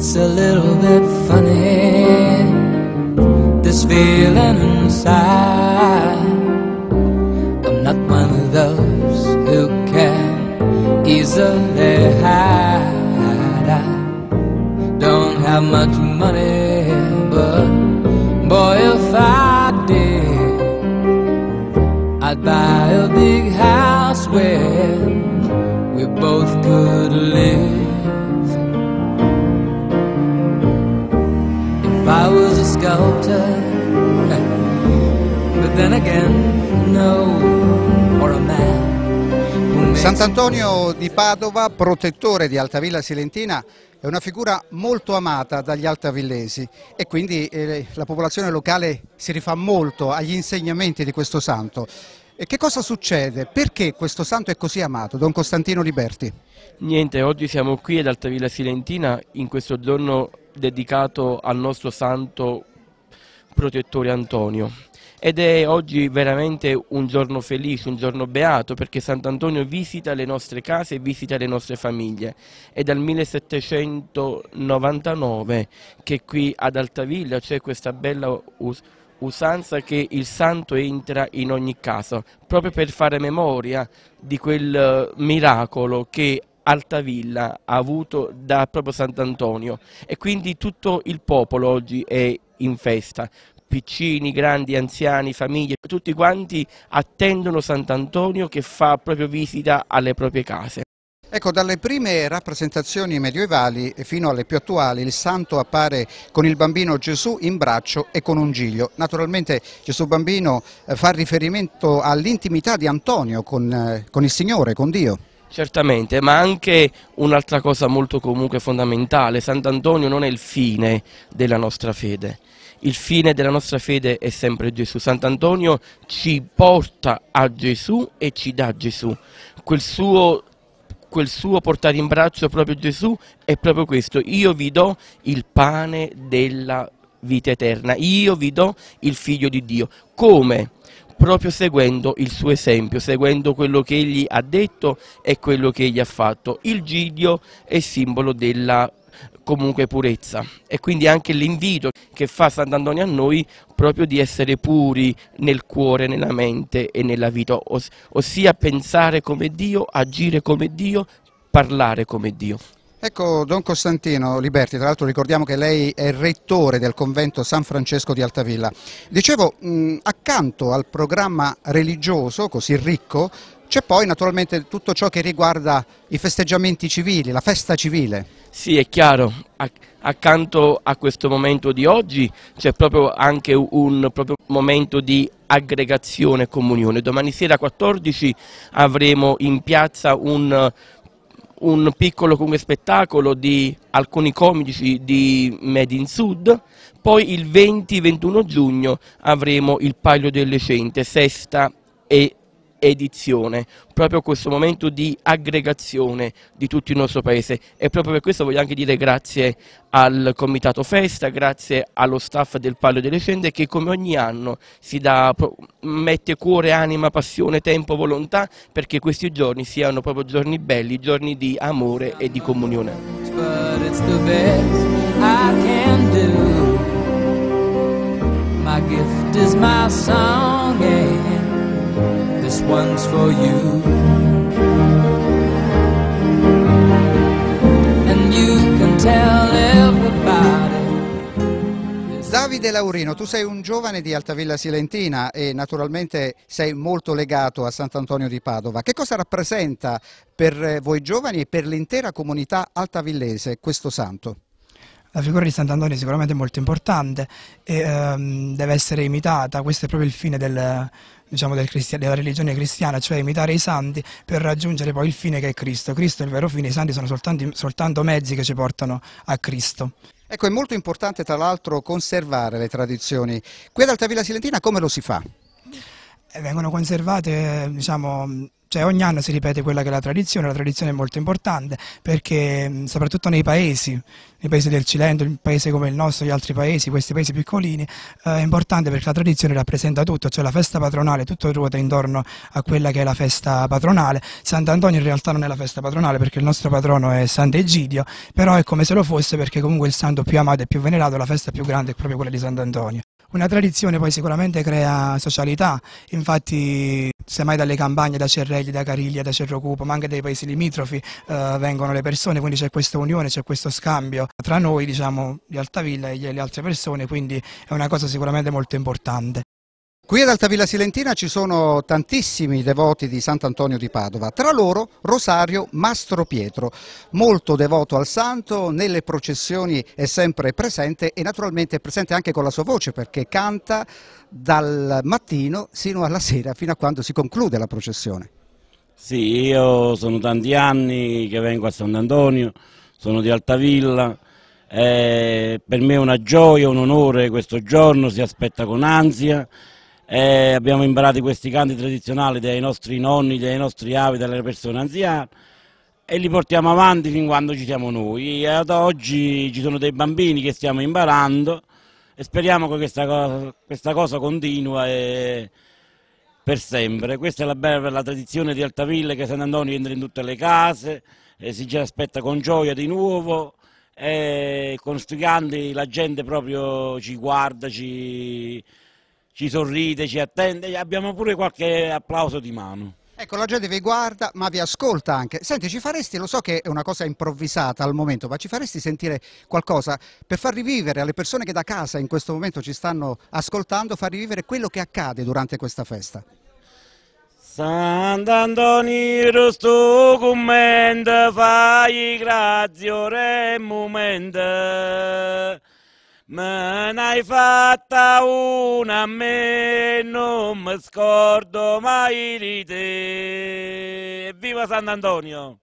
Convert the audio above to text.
It's a little bit funny, this feeling I was a sculptor. But then again, no, or a man. Sant'Antonio di Padova, protettore di Altavilla Silentina, è una figura molto amata dagli altavillesi e quindi eh, la popolazione locale si rifà molto agli insegnamenti di questo santo. E che cosa succede? Perché questo santo è così amato, Don Costantino Liberti? Niente, oggi siamo qui ad Altavilla Silentina in questo giorno dedicato al nostro santo protettore Antonio. Ed è oggi veramente un giorno felice, un giorno beato, perché Sant'Antonio visita le nostre case e visita le nostre famiglie. È dal 1799 che qui ad Altavilla c'è questa bella us usanza che il santo entra in ogni casa, proprio per fare memoria di quel eh, miracolo che Altavilla ha avuto da proprio Sant'Antonio e quindi tutto il popolo oggi è in festa. Piccini, grandi, anziani, famiglie, tutti quanti attendono Sant'Antonio che fa proprio visita alle proprie case. Ecco, dalle prime rappresentazioni medievali fino alle più attuali il santo appare con il bambino Gesù in braccio e con un giglio. Naturalmente Gesù bambino eh, fa riferimento all'intimità di Antonio con, eh, con il Signore, con Dio. Certamente, ma anche un'altra cosa molto comunque fondamentale, Sant'Antonio non è il fine della nostra fede, il fine della nostra fede è sempre Gesù, Sant'Antonio ci porta a Gesù e ci dà Gesù, quel suo, quel suo portare in braccio proprio Gesù è proprio questo, io vi do il pane della vita eterna, io vi do il figlio di Dio, come? proprio seguendo il suo esempio, seguendo quello che egli ha detto e quello che egli ha fatto. Il giglio è simbolo della comunque purezza e quindi anche l'invito che fa Sant'Antonio a noi proprio di essere puri nel cuore, nella mente e nella vita, ossia pensare come Dio, agire come Dio, parlare come Dio. Ecco, Don Costantino Liberti, tra l'altro ricordiamo che lei è rettore del convento San Francesco di Altavilla. Dicevo, mh, accanto al programma religioso così ricco, c'è poi naturalmente tutto ciò che riguarda i festeggiamenti civili, la festa civile. Sì, è chiaro. Accanto a questo momento di oggi c'è proprio anche un proprio momento di aggregazione e comunione. Domani sera 14 avremo in piazza un un piccolo spettacolo di alcuni comici di Made in Sud, poi il 20-21 giugno avremo il Palio delle Cente, sesta e edizione, proprio questo momento di aggregazione di tutto il nostro paese e proprio per questo voglio anche dire grazie al Comitato Festa, grazie allo staff del Palio delle Scende che come ogni anno si dà, mette cuore, anima, passione, tempo, volontà perché questi giorni siano proprio giorni belli, giorni di amore e di comunione one's for you. And you can tell everybody. Davide Laurino, tu sei un giovane di Altavilla Silentina e naturalmente sei molto legato a Sant'Antonio di Padova. Che cosa rappresenta per voi giovani e per l'intera comunità altavillese questo santo? la figura di Sant'Antonio è sicuramente molto importante e ehm, deve essere imitata, questo è proprio il fine del, diciamo, del della religione cristiana, cioè imitare i santi per raggiungere poi il fine che è Cristo. Cristo è il vero fine, i santi sono soltanto, soltanto mezzi che ci portano a Cristo. Ecco, è molto importante tra l'altro conservare le tradizioni. Qui ad Altavilla Silentina come lo si fa? Eh, vengono conservate diciamo, cioè ogni anno si ripete quella che è la tradizione, la tradizione è molto importante perché soprattutto nei paesi, nei paesi del Cilento, in paesi come il nostro, gli altri paesi, questi paesi piccolini, eh, è importante perché la tradizione rappresenta tutto, cioè la festa patronale, tutto ruota intorno a quella che è la festa patronale. Sant'Antonio in realtà non è la festa patronale perché il nostro patrono è Sant'Egidio, però è come se lo fosse perché comunque il santo più amato e più venerato, la festa più grande è proprio quella di Sant'Antonio. Una tradizione poi sicuramente crea socialità, infatti semmai dalle campagne, da Cerrelli, da Cariglia, da Cerrocupo, ma anche dai paesi limitrofi eh, vengono le persone, quindi c'è questa unione, c'è questo scambio tra noi, diciamo, di Altavilla e le altre persone, quindi è una cosa sicuramente molto importante. Qui ad Altavilla Silentina ci sono tantissimi devoti di Sant'Antonio di Padova, tra loro Rosario Mastro Pietro, molto devoto al santo, nelle processioni è sempre presente e naturalmente è presente anche con la sua voce perché canta dal mattino sino alla sera, fino a quando si conclude la processione. Sì, io sono tanti anni che vengo a Sant'Antonio, sono di Altavilla, per me è una gioia, un onore questo giorno, si aspetta con ansia eh, abbiamo imparato questi canti tradizionali dai nostri nonni, dai nostri avi, dalle persone anziane e li portiamo avanti fin quando ci siamo noi. E ad oggi ci sono dei bambini che stiamo imparando e speriamo che questa cosa, questa cosa continua per sempre. Questa è la bella tradizione di Altaville che Sant'Antonio entra in tutte le case e si ci aspetta con gioia di nuovo e con questi canti la gente proprio ci guarda, ci ci sorride, ci attende, abbiamo pure qualche applauso di mano. Ecco, la gente vi guarda, ma vi ascolta anche. Senti, ci faresti, lo so che è una cosa improvvisata al momento, ma ci faresti sentire qualcosa per far rivivere alle persone che da casa in questo momento ci stanno ascoltando, far rivivere quello che accade durante questa festa? Sant'Antonio sto commento, fai grazie, re momento. Me n'hai fatta una a me, non mi scordo mai di te. Viva Sant'Antonio!